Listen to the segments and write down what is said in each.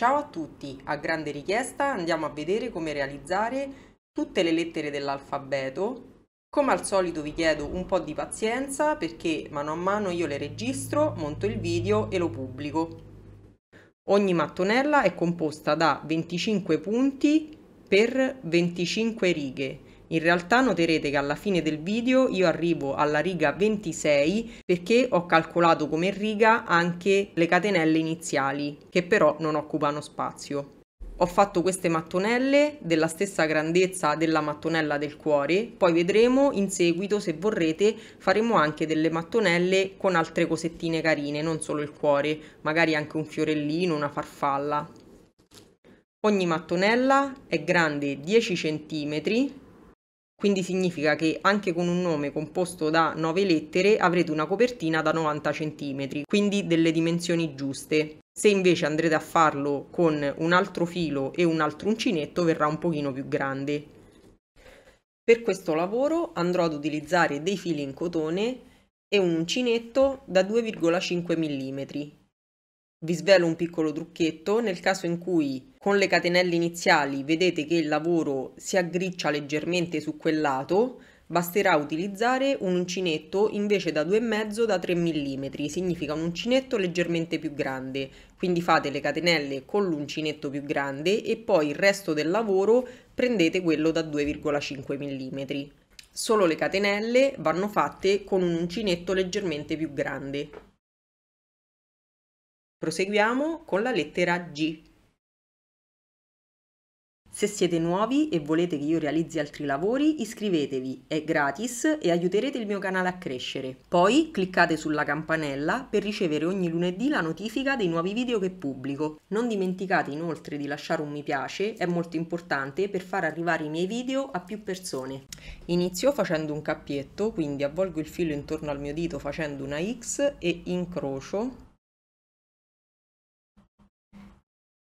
Ciao a tutti, a grande richiesta andiamo a vedere come realizzare tutte le lettere dell'alfabeto. Come al solito vi chiedo un po' di pazienza perché mano a mano io le registro, monto il video e lo pubblico. Ogni mattonella è composta da 25 punti per 25 righe in realtà noterete che alla fine del video io arrivo alla riga 26 perché ho calcolato come riga anche le catenelle iniziali che però non occupano spazio. Ho fatto queste mattonelle della stessa grandezza della mattonella del cuore, poi vedremo in seguito se vorrete faremo anche delle mattonelle con altre cosettine carine, non solo il cuore, magari anche un fiorellino, una farfalla. Ogni mattonella è grande 10 cm quindi significa che anche con un nome composto da 9 lettere avrete una copertina da 90 cm, quindi delle dimensioni giuste. Se invece andrete a farlo con un altro filo e un altro uncinetto verrà un pochino più grande. Per questo lavoro andrò ad utilizzare dei fili in cotone e un uncinetto da 2,5 mm vi svelo un piccolo trucchetto, nel caso in cui con le catenelle iniziali vedete che il lavoro si aggriccia leggermente su quel lato, basterà utilizzare un uncinetto invece da 2,5 da 3 mm, significa un uncinetto leggermente più grande, quindi fate le catenelle con l'uncinetto più grande e poi il resto del lavoro prendete quello da 2,5 mm. Solo le catenelle vanno fatte con un uncinetto leggermente più grande. Proseguiamo con la lettera G. Se siete nuovi e volete che io realizzi altri lavori, iscrivetevi, è gratis e aiuterete il mio canale a crescere. Poi cliccate sulla campanella per ricevere ogni lunedì la notifica dei nuovi video che pubblico. Non dimenticate inoltre di lasciare un mi piace, è molto importante per far arrivare i miei video a più persone. Inizio facendo un cappietto, quindi avvolgo il filo intorno al mio dito facendo una X e incrocio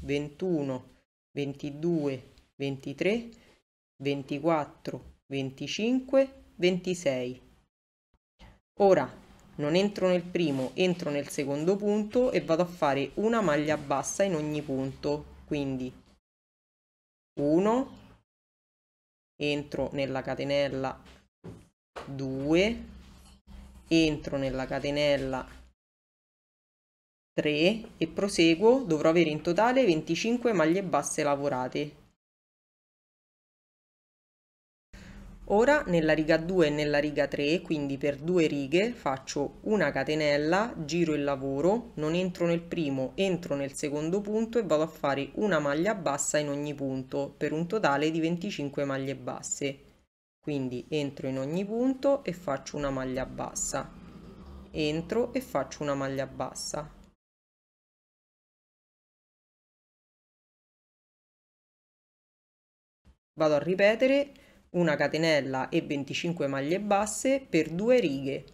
21, 22, 23, 24, 25, 26. Ora non entro nel primo, entro nel secondo punto e vado a fare una maglia bassa in ogni punto. Quindi 1, entro nella catenella 2, entro nella catenella 3 e proseguo dovrò avere in totale 25 maglie basse lavorate. Ora nella riga 2 e nella riga 3, quindi per due righe, faccio una catenella, giro il lavoro, non entro nel primo, entro nel secondo punto e vado a fare una maglia bassa in ogni punto, per un totale di 25 maglie basse. Quindi entro in ogni punto e faccio una maglia bassa. Entro e faccio una maglia bassa. Vado a ripetere una catenella e 25 maglie basse per due righe.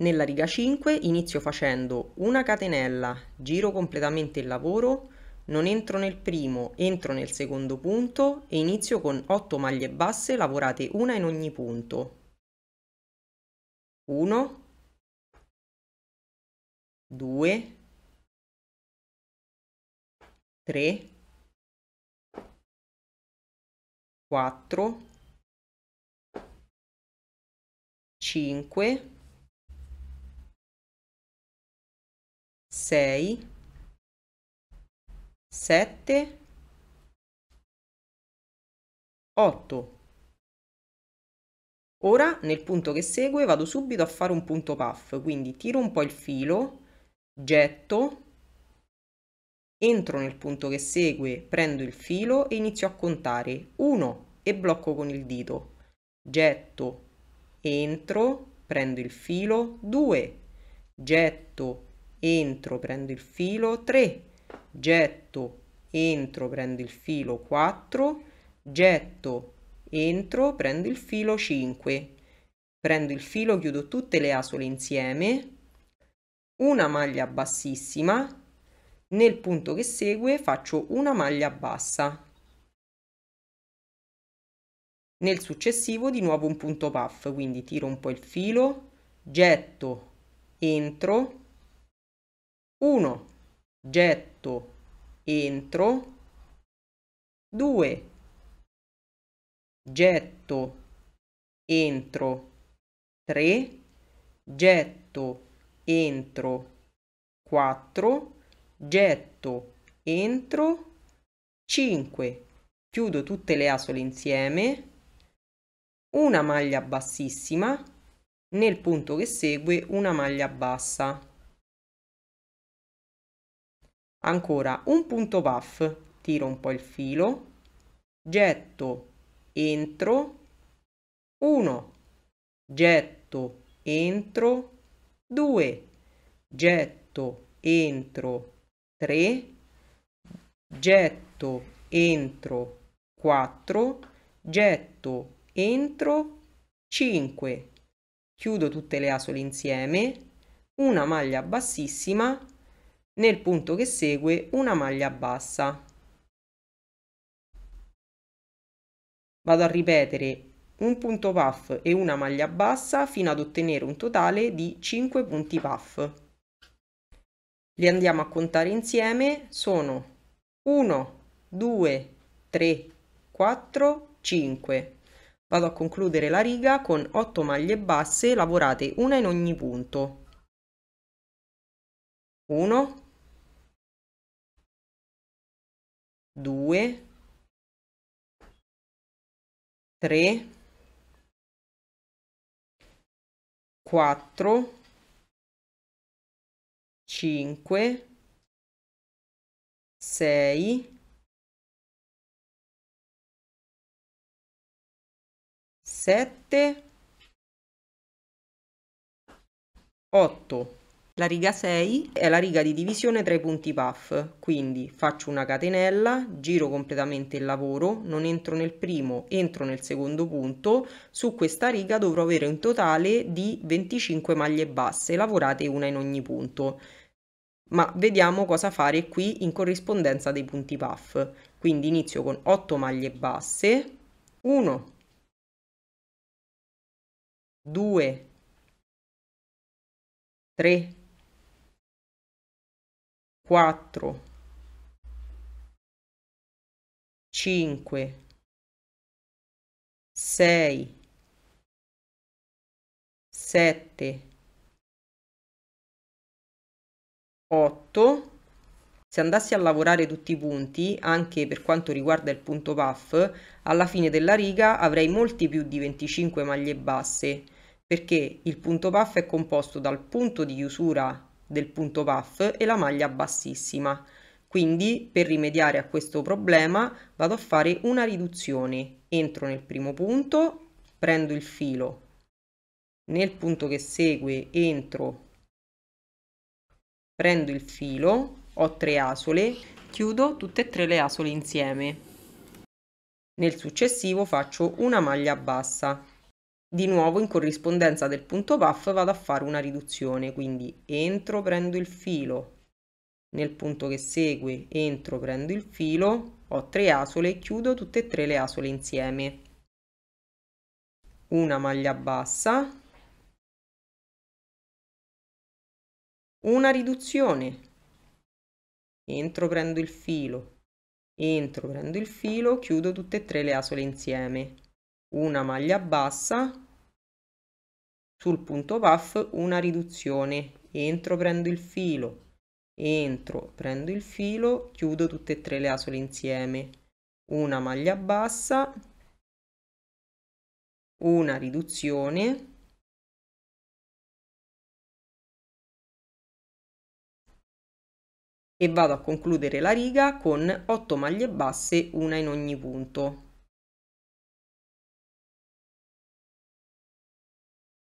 Nella riga 5 inizio facendo una catenella, giro completamente il lavoro, non entro nel primo, entro nel secondo punto e inizio con 8 maglie basse lavorate una in ogni punto. 1 2 3 4, 5, 6, 7, 8. Ora nel punto che segue vado subito a fare un punto puff, quindi tiro un po' il filo, getto, entro nel punto che segue, prendo il filo e inizio a contare 1, e blocco con il dito. Getto, entro, prendo il filo, 2. Getto, entro, prendo il filo, 3. Getto, entro, prendo il filo, 4. Getto, entro, prendo il filo, 5. Prendo il filo, chiudo tutte le asole insieme, una maglia bassissima, nel punto che segue faccio una maglia bassa nel successivo di nuovo un punto puff quindi tiro un po' il filo getto entro 1 getto entro 2 getto entro 3 getto entro 4 getto entro 5 chiudo tutte le asole insieme una maglia bassissima nel punto che segue una maglia bassa ancora un punto puff tiro un po il filo getto entro 1 getto entro 2 getto entro 3 getto entro 4 getto entro 5 chiudo tutte le asole insieme una maglia bassissima nel punto che segue una maglia bassa vado a ripetere un punto puff e una maglia bassa fino ad ottenere un totale di 5 punti puff li andiamo a contare insieme sono 1 2 3 4 5 Vado a concludere la riga con 8 maglie basse lavorate una in ogni punto. 1 2 3 4 5 6 7, 8. La riga 6 è la riga di divisione tra i punti puff, quindi faccio una catenella, giro completamente il lavoro, non entro nel primo, entro nel secondo punto, su questa riga dovrò avere un totale di 25 maglie basse, lavorate una in ogni punto. Ma vediamo cosa fare qui in corrispondenza dei punti puff. Quindi inizio con 8 maglie basse, 1, due, tre, quattro, cinque, sei, sette, otto. Se andassi a lavorare tutti i punti, anche per quanto riguarda il punto puff, alla fine della riga avrei molti più di 25 maglie basse perché il punto puff è composto dal punto di chiusura del punto puff e la maglia bassissima. Quindi per rimediare a questo problema vado a fare una riduzione, entro nel primo punto, prendo il filo, nel punto che segue entro, prendo il filo, ho tre asole, chiudo tutte e tre le asole insieme. Nel successivo faccio una maglia bassa di nuovo in corrispondenza del punto puff vado a fare una riduzione, quindi entro, prendo il filo, nel punto che segue entro, prendo il filo, ho tre asole, chiudo tutte e tre le asole insieme. Una maglia bassa, una riduzione, entro, prendo il filo, entro, prendo il filo, chiudo tutte e tre le asole insieme. Una maglia bassa, sul punto puff una riduzione entro prendo il filo entro prendo il filo chiudo tutte e tre le asole insieme una maglia bassa una riduzione e vado a concludere la riga con 8 maglie basse una in ogni punto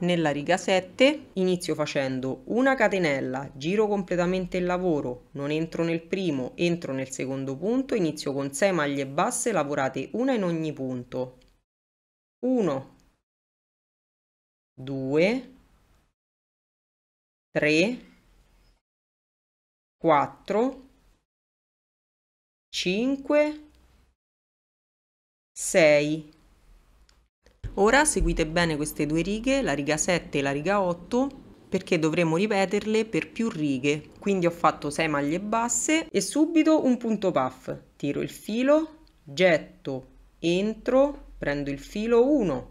Nella riga 7 inizio facendo una catenella, giro completamente il lavoro, non entro nel primo, entro nel secondo punto, inizio con 6 maglie basse, lavorate una in ogni punto. 1, 2, 3, 4, 5, 6 Ora seguite bene queste due righe, la riga 7 e la riga 8, perché dovremo ripeterle per più righe. Quindi ho fatto 6 maglie basse e subito un punto puff. Tiro il filo, getto, entro, prendo il filo 1,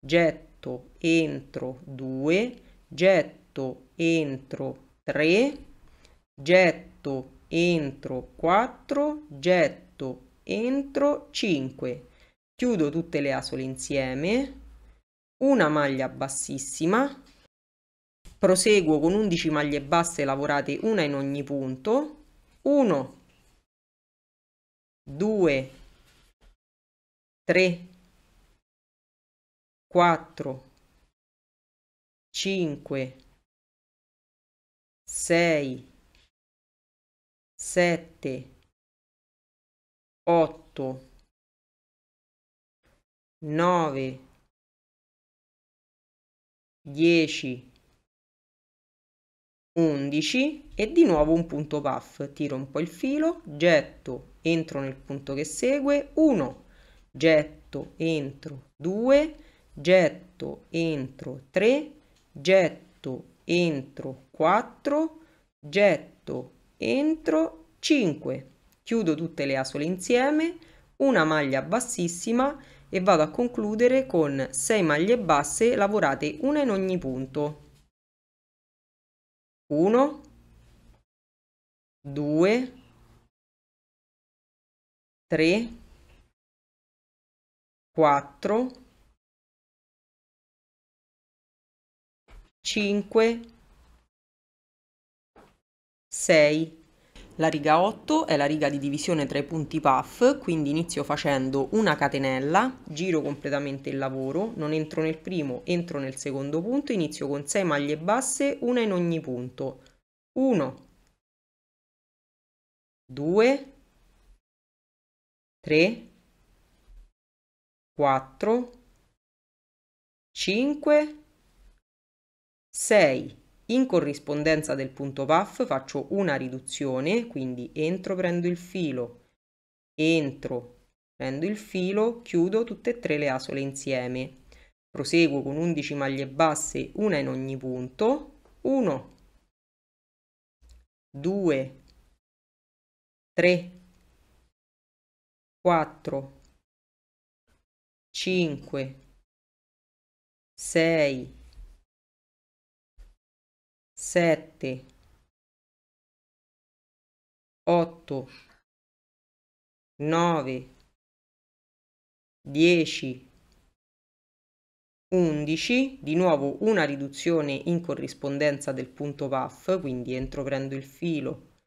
getto, entro 2, getto, entro 3, getto, entro 4, getto, entro 5 chiudo tutte le asole insieme una maglia bassissima proseguo con 11 maglie basse lavorate una in ogni punto 1 2 3 4 5 6 7 8 9, 10, 11 e di nuovo un punto puff. Tiro un po' il filo, getto, entro nel punto che segue, 1, getto, entro, 2, getto, entro, 3, getto, entro, 4, getto, entro, 5. Chiudo tutte le asole insieme, una maglia bassissima e vado a concludere con 6 maglie basse lavorate una in ogni punto 1 2 3 4 5 6 la riga 8 è la riga di divisione tra i punti puff, quindi inizio facendo una catenella, giro completamente il lavoro, non entro nel primo, entro nel secondo punto, inizio con 6 maglie basse, una in ogni punto. 1, 2, 3, 4, 5, 6, in corrispondenza del punto VAF faccio una riduzione, quindi entro, prendo il filo, entro, prendo il filo, chiudo tutte e tre le asole insieme. Proseguo con 11 maglie basse, una in ogni punto, 1, 2, 3, 4, 5, 6, sette, otto, nove, dieci, undici, di nuovo una riduzione in corrispondenza del punto puff, quindi entro prendo il filo,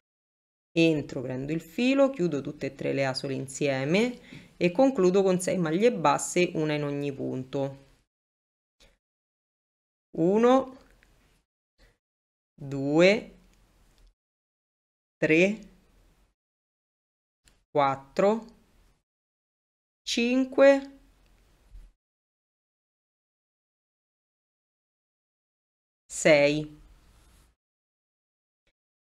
entro prendo il filo, chiudo tutte e tre le asole insieme e concludo con 6 maglie basse, una in ogni punto. 1 2, 3, 4, 5, 6.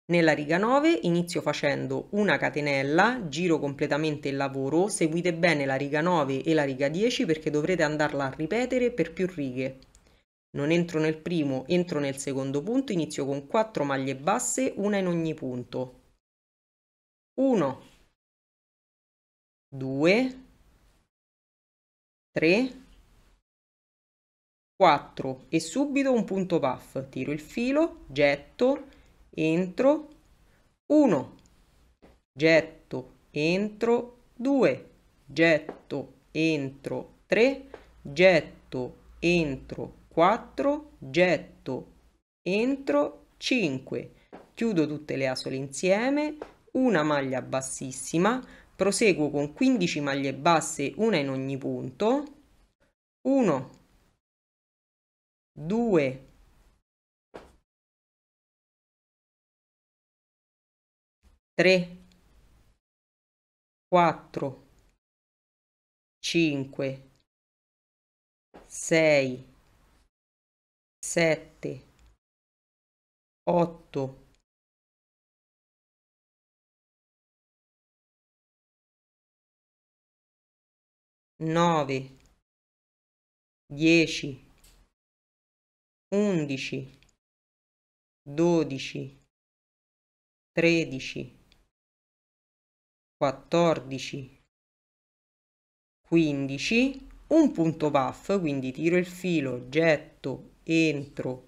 Nella riga 9 inizio facendo una catenella, giro completamente il lavoro, seguite bene la riga 9 e la riga 10 perché dovrete andarla a ripetere per più righe. Non entro nel primo, entro nel secondo punto, inizio con 4 maglie basse, una in ogni punto. 1, 2, 3, 4 e subito un punto puff. Tiro il filo, getto, entro, 1, getto, entro, 2, getto, entro, 3, getto, entro, 4, getto, entro, 5, chiudo tutte le asole insieme, una maglia bassissima, proseguo con 15 maglie basse, una in ogni punto, 1, 2, 3, 4, 5, 6, sette otto nove dieci undici dodici tredici quattordici quindici un punto puff quindi tiro il filo getto entro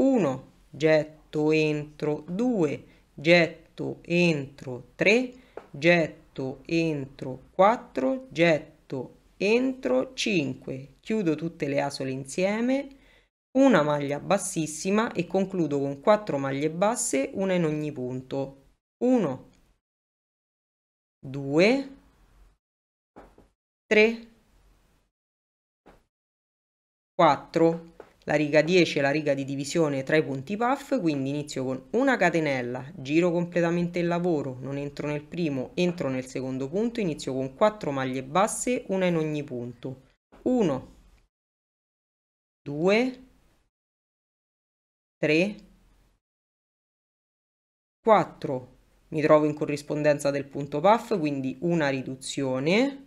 1 getto entro 2 getto entro 3 getto entro 4 getto entro 5 chiudo tutte le asole insieme una maglia bassissima e concludo con 4 maglie basse una in ogni punto 1 2 3 4 la riga 10 è la riga di divisione tra i punti puff, quindi inizio con una catenella, giro completamente il lavoro, non entro nel primo, entro nel secondo punto, inizio con 4 maglie basse, una in ogni punto. 1, 2, 3, 4, mi trovo in corrispondenza del punto puff, quindi una riduzione,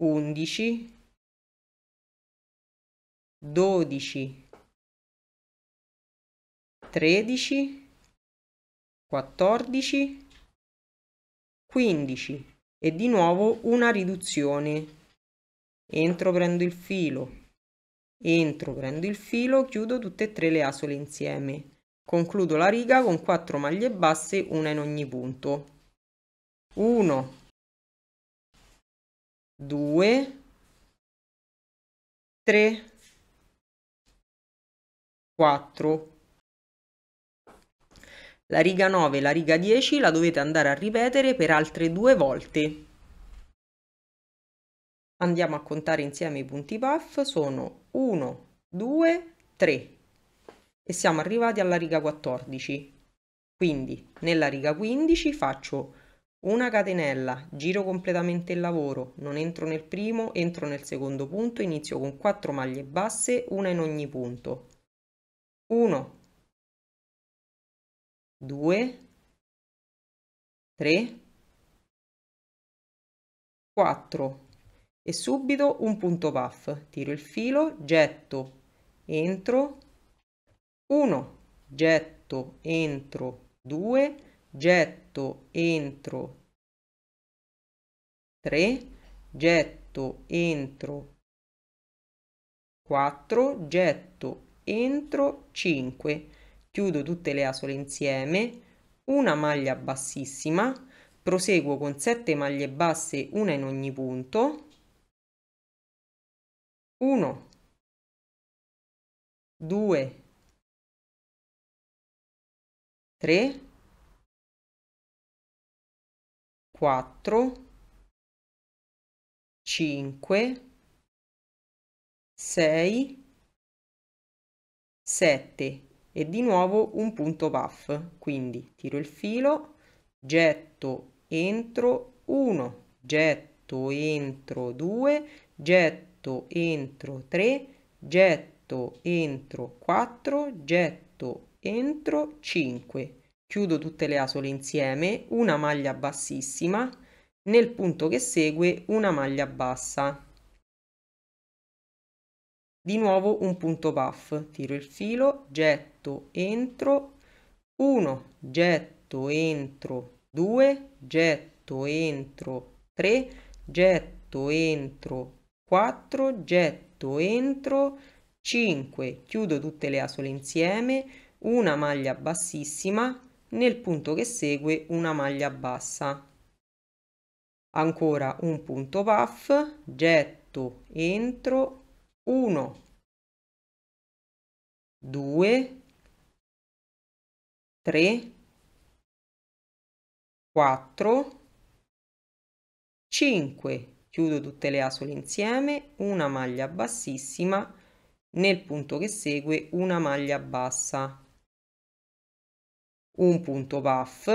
11, 12, 13, 14, 15 e di nuovo una riduzione. Entro, prendo il filo, entro, prendo il filo, chiudo tutte e tre le asole insieme. Concludo la riga con 4 maglie basse, una in ogni punto. 1, 2, 3, 4. La riga 9 e la riga 10 la dovete andare a ripetere per altre due volte. Andiamo a contare insieme i punti puff, sono 1, 2, 3 e siamo arrivati alla riga 14. Quindi nella riga 15 faccio una catenella, giro completamente il lavoro, non entro nel primo, entro nel secondo punto, inizio con 4 maglie basse, una in ogni punto. 1, 2, 3, 4 e subito un punto puff, tiro il filo, getto, entro, 1, getto, entro, 2, getto entro 3 getto entro 4 getto entro 5 chiudo tutte le asole insieme una maglia bassissima proseguo con 7 maglie basse una in ogni punto 1 2 3 4 5 6 7 e di nuovo un punto buff quindi tiro il filo getto entro 1 getto entro 2 getto entro 3 getto entro 4 getto entro 5 chiudo tutte le asole insieme, una maglia bassissima, nel punto che segue una maglia bassa. Di nuovo un punto puff, tiro il filo, getto, entro, 1, getto, entro, 2, getto, entro, 3, getto, entro, 4, getto, entro, 5, chiudo tutte le asole insieme, una maglia bassissima, nel punto che segue una maglia bassa. Ancora un punto puff, getto, entro, 1, 2, 3, 4, 5, chiudo tutte le asole insieme, una maglia bassissima, nel punto che segue una maglia bassa un punto buff,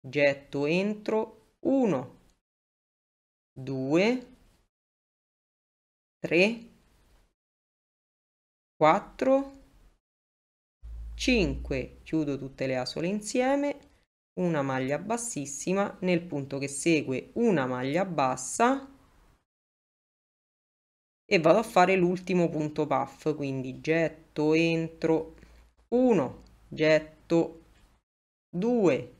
getto entro 1, 2, 3, 4, 5, chiudo tutte le asole insieme, una maglia bassissima, nel punto che segue una maglia bassa e vado a fare l'ultimo punto puff, quindi getto entro 1, getto fatto 2,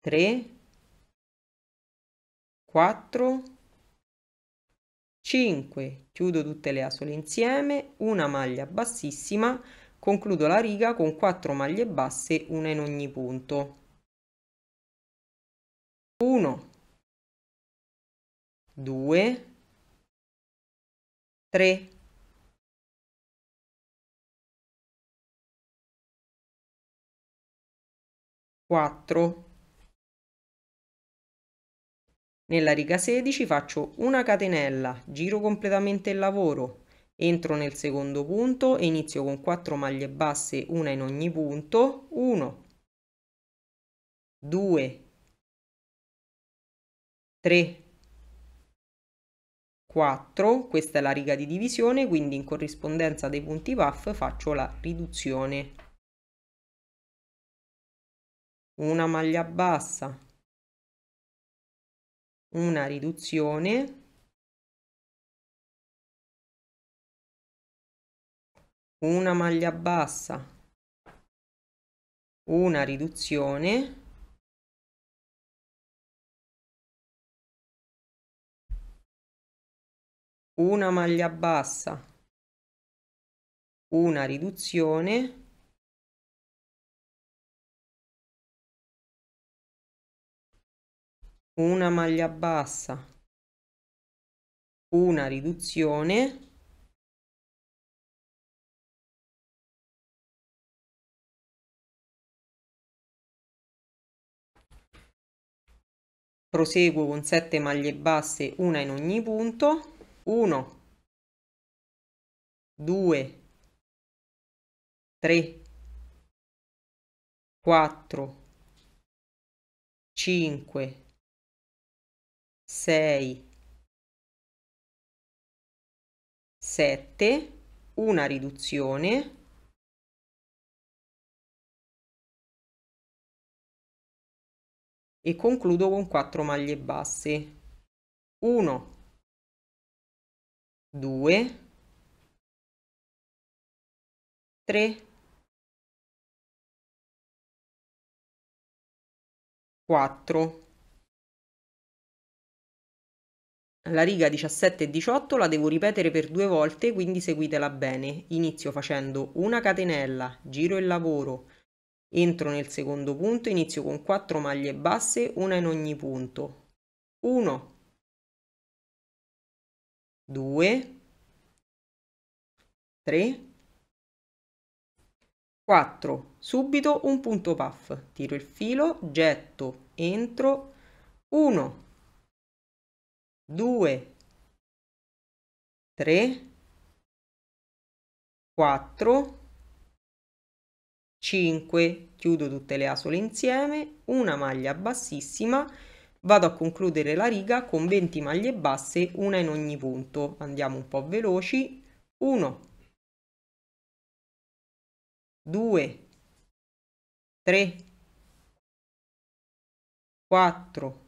3, 4, 5, chiudo tutte le asole insieme, una maglia bassissima, concludo la riga con 4 maglie basse, una in ogni punto. 1, 2, 3, 4 nella riga 16 faccio una catenella giro completamente il lavoro entro nel secondo punto e inizio con 4 maglie basse una in ogni punto 1 2 3 4 questa è la riga di divisione quindi in corrispondenza dei punti puff faccio la riduzione una maglia bassa, una riduzione, una maglia bassa, una riduzione, una maglia bassa, una riduzione, una maglia bassa, una riduzione proseguo con 7 maglie basse una in ogni punto 1 2 3 4 5 6, 7, una riduzione, e concludo con 4 maglie basse 1 2 3 4 La riga 17 e 18 la devo ripetere per due volte, quindi seguitela bene. Inizio facendo una catenella, giro il lavoro, entro nel secondo punto, inizio con 4 maglie basse, una in ogni punto. 1, 2, 3, 4. Subito un punto puff, tiro il filo, getto, entro, 1, 2, 3, 4, 5, chiudo tutte le asole insieme, una maglia bassissima, vado a concludere la riga con 20 maglie basse, una in ogni punto. Andiamo un po' veloci. 1, 2, 3, 4, 5,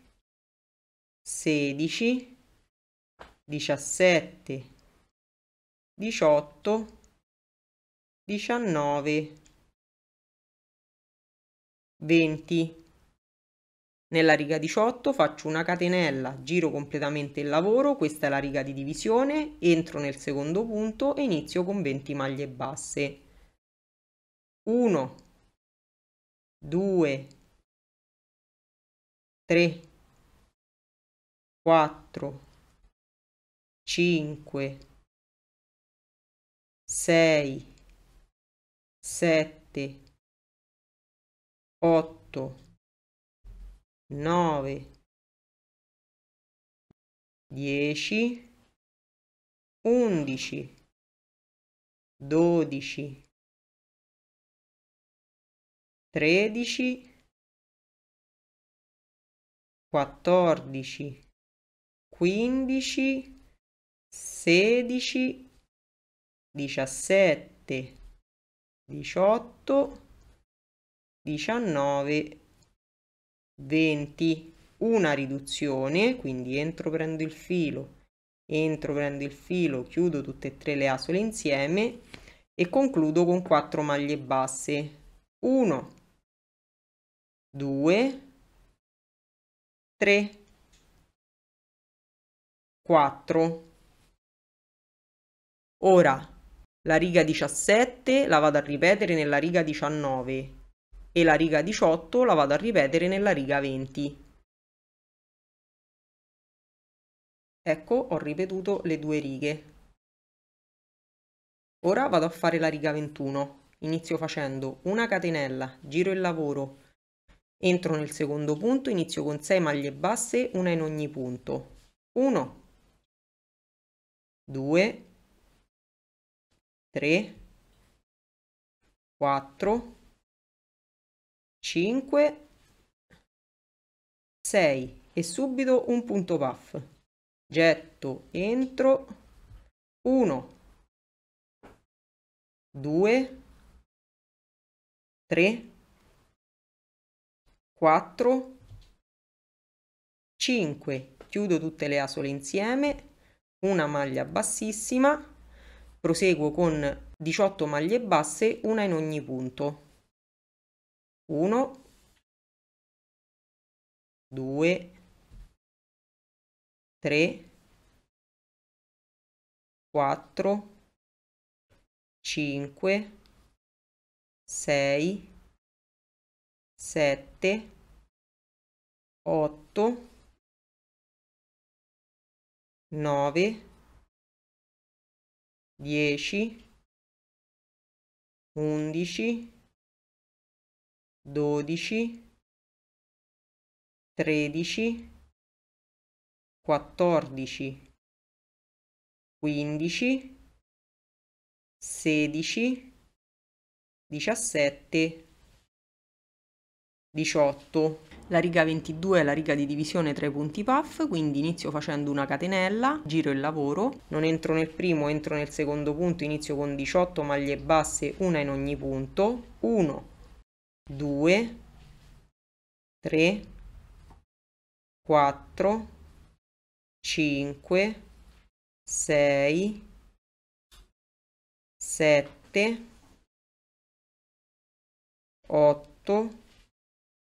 16, 17, 18, 19, 20. Nella riga 18 faccio una catenella, giro completamente il lavoro, questa è la riga di divisione, entro nel secondo punto e inizio con 20 maglie basse. 1, 2, 3, quattro, cinque, sei, sette, otto, nove, dieci, undici, dodici, tredici, quattordici 15, 16, 17, 18, 19, 20. Una riduzione, quindi entro prendo il filo, entro prendo il filo, chiudo tutte e tre le asole insieme e concludo con 4 maglie basse. 1, 2, 3. 4. Ora la riga 17 la vado a ripetere nella riga 19 e la riga 18 la vado a ripetere nella riga 20. Ecco, ho ripetuto le due righe. Ora vado a fare la riga 21. Inizio facendo una catenella, giro il lavoro, entro nel secondo punto, inizio con 6 maglie basse, una in ogni punto. 1, 2, 3, 4, 5, 6 e subito un punto puff. Getto, entro, 1, 2, 3, 4, 5, chiudo tutte le asole insieme una maglia bassissima, proseguo con 18 maglie basse, una in ogni punto. 1, 2, 3, 4, 5, 6, 7, 8, 9, 10, 11, 12, 13, 14, 15, 16, 17, 18 la riga 22 è la riga di divisione tra i punti puff, quindi inizio facendo una catenella, giro il lavoro, non entro nel primo, entro nel secondo punto, inizio con 18 maglie basse, una in ogni punto, 1, 2, 3, 4, 5, 6, 7, 8,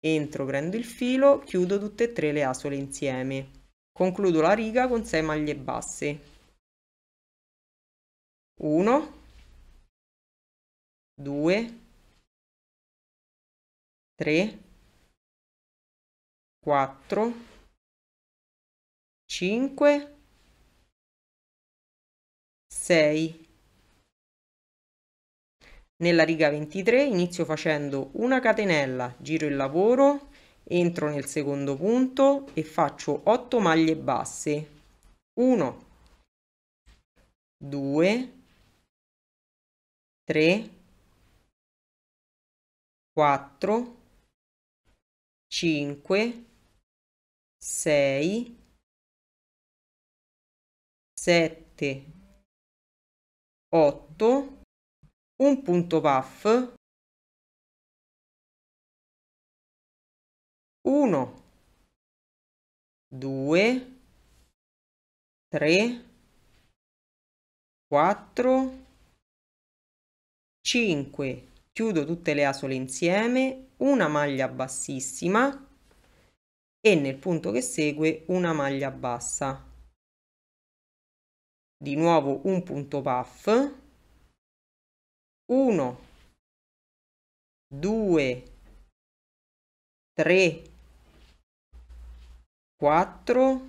Entro, prendo il filo, chiudo tutte e tre le asole insieme. Concludo la riga con 6 maglie basse. 1 2 3 4 5 6 nella riga 23 inizio facendo una catenella, giro il lavoro, entro nel secondo punto e faccio 8 maglie basse. 1, 2, 3, 4, 5, 6, 7, 8, un punto puff, uno, due, tre, quattro, cinque, chiudo tutte le asole insieme, una maglia bassissima e nel punto che segue una maglia bassa. Di nuovo un punto puff, 1, 2, 3, 4,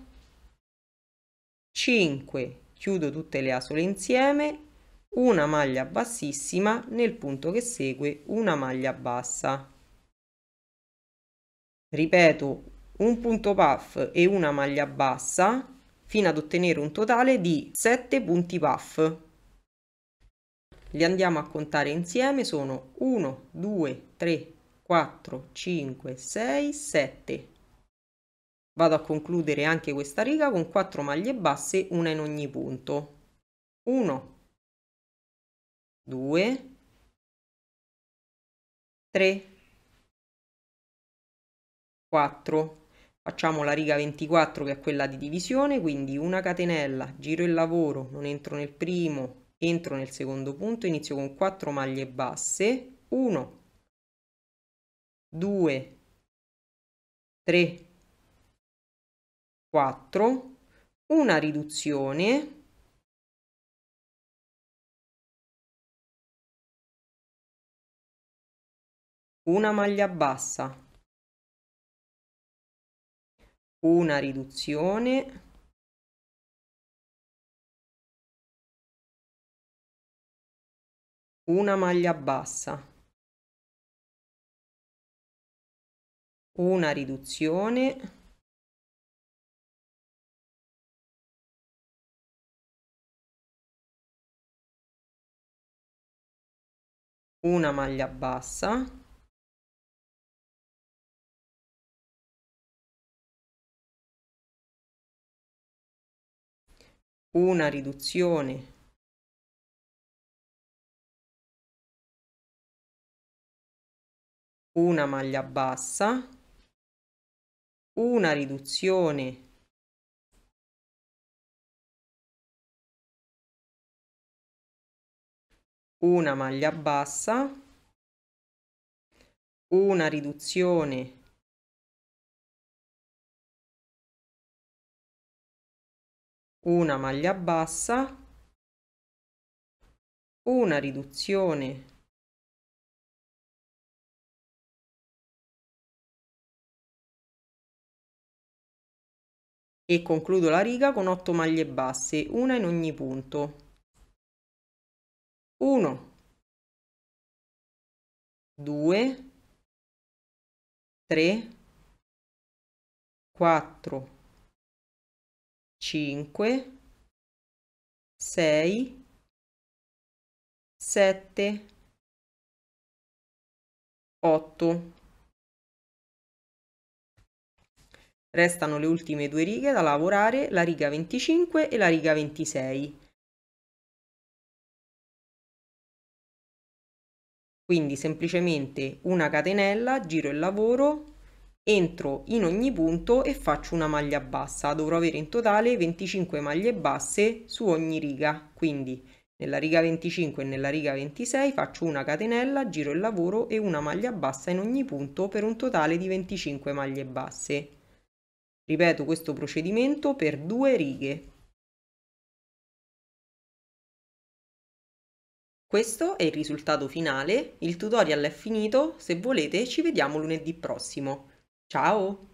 5, chiudo tutte le asole insieme, una maglia bassissima nel punto che segue una maglia bassa. Ripeto, un punto puff e una maglia bassa fino ad ottenere un totale di 7 punti puff li andiamo a contare insieme, sono 1, 2, 3, 4, 5, 6, 7. Vado a concludere anche questa riga con 4 maglie basse, una in ogni punto. 1, 2, 3, 4 facciamo la riga 24 che è quella di divisione quindi una catenella giro il lavoro non entro nel primo entro nel secondo punto inizio con 4 maglie basse 1 2 3 4 una riduzione una maglia bassa una riduzione una maglia bassa, una riduzione, una maglia bassa, una riduzione una maglia bassa, una riduzione una maglia bassa, una riduzione una maglia bassa, una riduzione e concludo la riga con 8 maglie basse, una in ogni punto. 1 2 3 4 5 6 7 8 Restano le ultime due righe da lavorare, la riga 25 e la riga 26. Quindi semplicemente una catenella, giro il lavoro, entro in ogni punto e faccio una maglia bassa. Dovrò avere in totale 25 maglie basse su ogni riga, quindi nella riga 25 e nella riga 26 faccio una catenella, giro il lavoro e una maglia bassa in ogni punto per un totale di 25 maglie basse. Ripeto questo procedimento per due righe. Questo è il risultato finale, il tutorial è finito, se volete ci vediamo lunedì prossimo. Ciao!